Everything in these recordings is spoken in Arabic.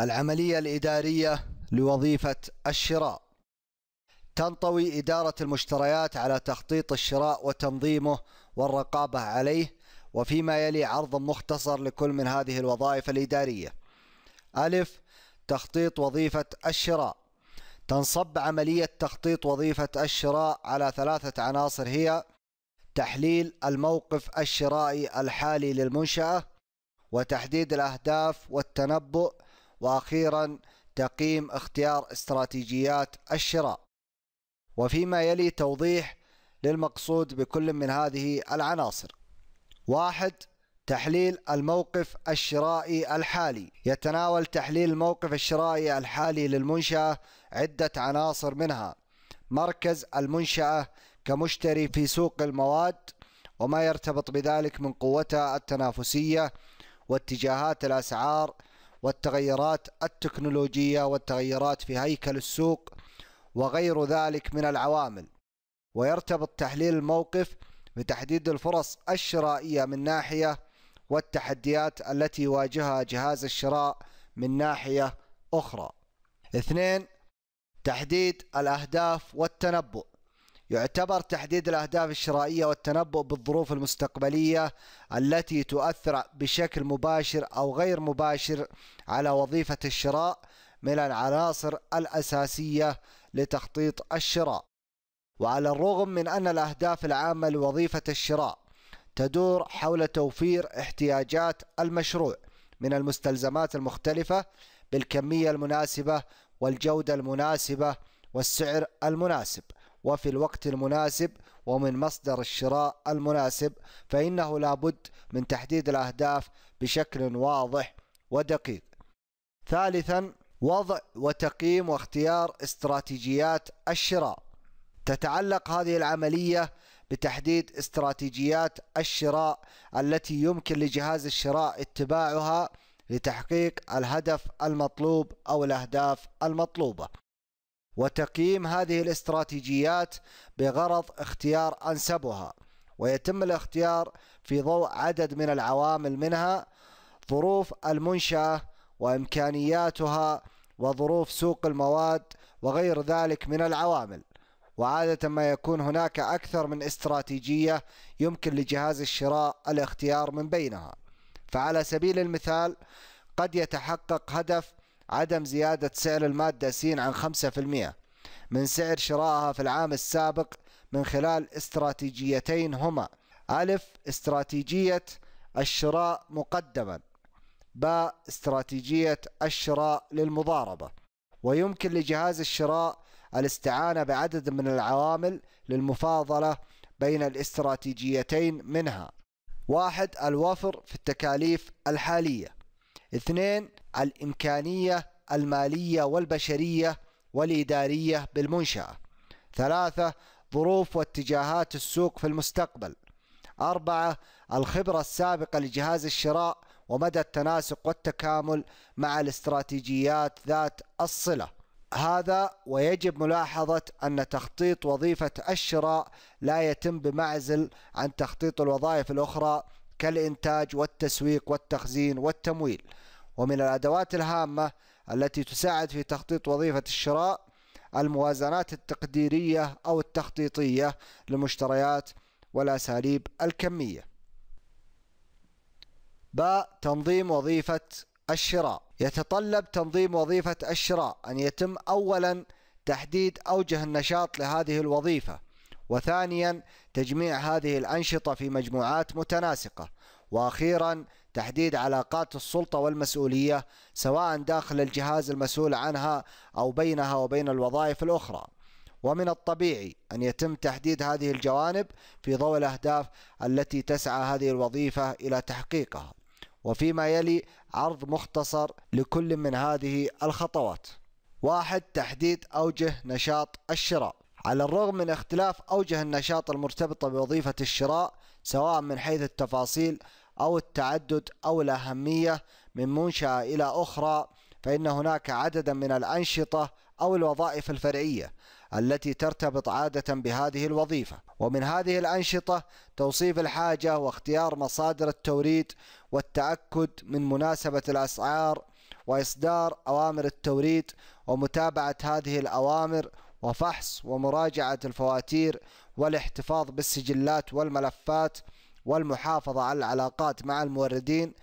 العملية الإدارية لوظيفة الشراء تنطوي إدارة المشتريات على تخطيط الشراء وتنظيمه والرقابة عليه وفيما يلي عرض مختصر لكل من هذه الوظائف الإدارية ألف تخطيط وظيفة الشراء تنصب عملية تخطيط وظيفة الشراء على ثلاثة عناصر هي تحليل الموقف الشرائي الحالي للمنشأة وتحديد الأهداف والتنبؤ وأخيرا تقييم اختيار استراتيجيات الشراء وفيما يلي توضيح للمقصود بكل من هذه العناصر واحد تحليل الموقف الشرائي الحالي يتناول تحليل الموقف الشرائي الحالي للمنشأة عدة عناصر منها مركز المنشأة كمشتري في سوق المواد وما يرتبط بذلك من قوتها التنافسية واتجاهات الأسعار والتغيرات التكنولوجية والتغيرات في هيكل السوق وغير ذلك من العوامل ويرتبط تحليل الموقف بتحديد الفرص الشرائية من ناحية والتحديات التي يواجهها جهاز الشراء من ناحية أخرى اثنين تحديد الأهداف والتنبؤ يعتبر تحديد الأهداف الشرائية والتنبؤ بالظروف المستقبلية التي تؤثر بشكل مباشر أو غير مباشر على وظيفة الشراء من العناصر الأساسية لتخطيط الشراء وعلى الرغم من أن الأهداف العامة لوظيفة الشراء تدور حول توفير احتياجات المشروع من المستلزمات المختلفة بالكمية المناسبة والجودة المناسبة والسعر المناسب وفي الوقت المناسب ومن مصدر الشراء المناسب فإنه لابد من تحديد الأهداف بشكل واضح ودقيق ثالثا وضع وتقييم واختيار استراتيجيات الشراء تتعلق هذه العملية بتحديد استراتيجيات الشراء التي يمكن لجهاز الشراء اتباعها لتحقيق الهدف المطلوب أو الأهداف المطلوبة وتقييم هذه الاستراتيجيات بغرض اختيار أنسبها ويتم الاختيار في ضوء عدد من العوامل منها ظروف المنشأة وإمكانياتها وظروف سوق المواد وغير ذلك من العوامل وعادة ما يكون هناك أكثر من استراتيجية يمكن لجهاز الشراء الاختيار من بينها فعلى سبيل المثال قد يتحقق هدف عدم زيادة سعر المادة س عن 5% من سعر شرائها في العام السابق من خلال استراتيجيتين هما ألف استراتيجية الشراء مقدما ب استراتيجية الشراء للمضاربة ويمكن لجهاز الشراء الاستعانة بعدد من العوامل للمفاضلة بين الاستراتيجيتين منها واحد الوفر في التكاليف الحالية اثنين الإمكانية المالية والبشرية والإدارية بالمنشأة ثلاثة ظروف واتجاهات السوق في المستقبل أربعة الخبرة السابقة لجهاز الشراء ومدى التناسق والتكامل مع الاستراتيجيات ذات الصلة هذا ويجب ملاحظة أن تخطيط وظيفة الشراء لا يتم بمعزل عن تخطيط الوظائف الأخرى كالإنتاج والتسويق والتخزين والتمويل ومن الأدوات الهامة التي تساعد في تخطيط وظيفة الشراء الموازنات التقديرية أو التخطيطية للمشتريات والأساليب الكمية باء تنظيم وظيفة الشراء يتطلب تنظيم وظيفة الشراء أن يتم أولا تحديد أوجه النشاط لهذه الوظيفة وثانيا تجميع هذه الأنشطة في مجموعات متناسقة وأخيرا تحديد علاقات السلطة والمسؤولية سواء داخل الجهاز المسؤول عنها أو بينها وبين الوظائف الأخرى ومن الطبيعي أن يتم تحديد هذه الجوانب في ضوء الأهداف التي تسعى هذه الوظيفة إلى تحقيقها وفيما يلي عرض مختصر لكل من هذه الخطوات واحد تحديد أوجه نشاط الشراء على الرغم من اختلاف أوجه النشاط المرتبطة بوظيفة الشراء سواء من حيث التفاصيل أو التعدد أو الأهمية من منشأة إلى أخرى فإن هناك عددا من الأنشطة أو الوظائف الفرعية التي ترتبط عادة بهذه الوظيفة ومن هذه الأنشطة توصيف الحاجة واختيار مصادر التوريد والتأكد من مناسبة الأسعار وإصدار أوامر التوريد ومتابعة هذه الأوامر وفحص ومراجعة الفواتير والاحتفاظ بالسجلات والملفات والمحافظة على العلاقات مع الموردين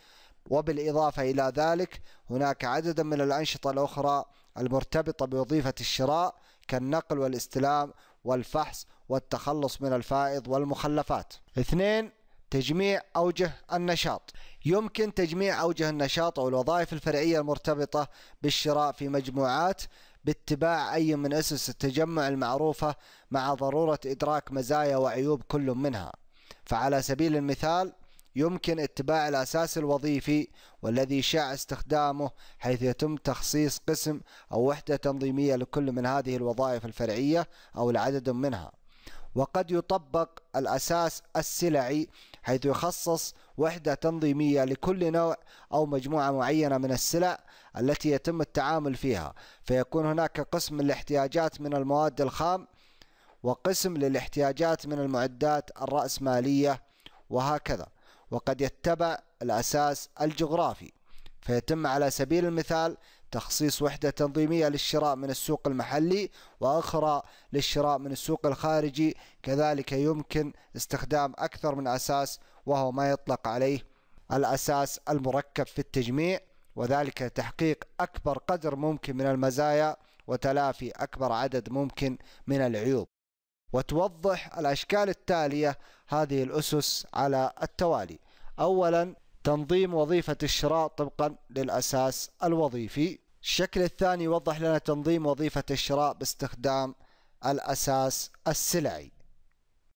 وبالإضافة إلى ذلك هناك عددا من الأنشطة الأخرى المرتبطة بوظيفة الشراء كالنقل والاستلام والفحص والتخلص من الفائض والمخلفات اثنين تجميع أوجه النشاط يمكن تجميع أوجه النشاط أو الوظائف الفرعية المرتبطة بالشراء في مجموعات باتباع أي من أسس التجمع المعروفة مع ضرورة إدراك مزايا وعيوب كل منها فعلى سبيل المثال يمكن اتباع الأساس الوظيفي والذي شاع استخدامه حيث يتم تخصيص قسم أو وحدة تنظيمية لكل من هذه الوظائف الفرعية أو العدد منها وقد يطبق الأساس السلعي حيث يخصص وحدة تنظيمية لكل نوع أو مجموعة معينة من السلع التي يتم التعامل فيها فيكون هناك قسم للاحتياجات من المواد الخام وقسم للاحتياجات من المعدات الرأسمالية وهكذا وقد يتبع الأساس الجغرافي فيتم على سبيل المثال تخصيص وحدة تنظيمية للشراء من السوق المحلي وأخرى للشراء من السوق الخارجي كذلك يمكن استخدام أكثر من أساس وهو ما يطلق عليه الأساس المركب في التجميع وذلك تحقيق أكبر قدر ممكن من المزايا وتلافي أكبر عدد ممكن من العيوب وتوضح الأشكال التالية هذه الأسس على التوالي أولا تنظيم وظيفة الشراء طبقا للأساس الوظيفي الشكل الثاني يوضح لنا تنظيم وظيفة الشراء باستخدام الأساس السلعي